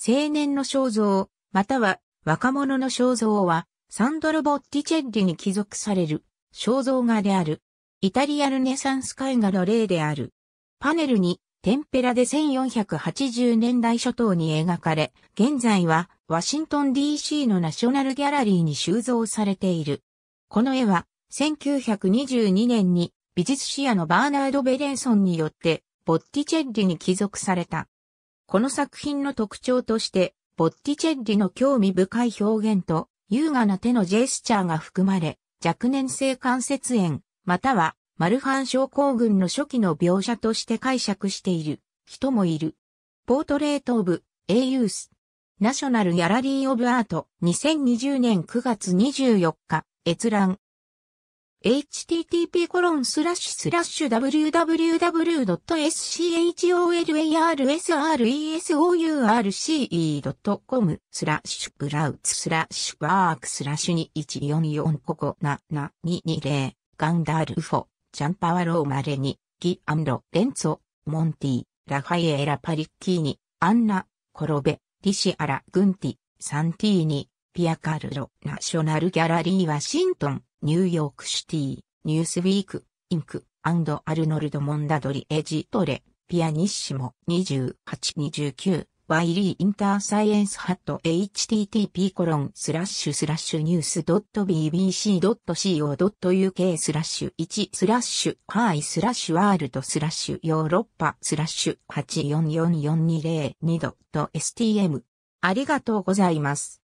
青年の肖像、または若者の肖像は、サンドロ・ボッティチェッリに帰属される肖像画である。イタリアルネサンス絵画の例である。パネルに、テンペラで1480年代初頭に描かれ、現在はワシントン DC のナショナルギャラリーに収蔵されている。この絵は1922年に美術史屋のバーナード・ベレンソンによってボッティチェッリに帰属された。この作品の特徴として、ボッティチェッリの興味深い表現と、優雅な手のジェスチャーが含まれ、若年性関節炎、またはマルファン症候群の初期の描写として解釈している人もいる。ポートレート・オブ・エイユース。ナショナル・ギャラリー・オブ・アート2020年9月24日、閲覧。http://www.scholarsrce.com e s o u r スラッシュブラウツスラッシュワークスラッシュ2144ココナナ220ガンダルフォジャンパワローマレニギアンロレンツォモンティラファイエラパリッキーニアンナコロベリシアラグンティサンティーニピアカルロナショナルギャラリーワシントンニューヨークシティ、ニュースウィーク、インク、アンド・アルノルド・モンダドリ・エジトレ、ピアニッシモ、28、29、ワイリー・インターサイエンス・ハット、http コロン、スラッシュ、スラッシュ、ニュース、ドット、bbc.co.uk、スラッシュ、1、スラッシュ、ハイ、スラッシュ、ワールド、スラッシュ、ヨーロッパ、スラッシュ、8444202.stm。ありがとうございます。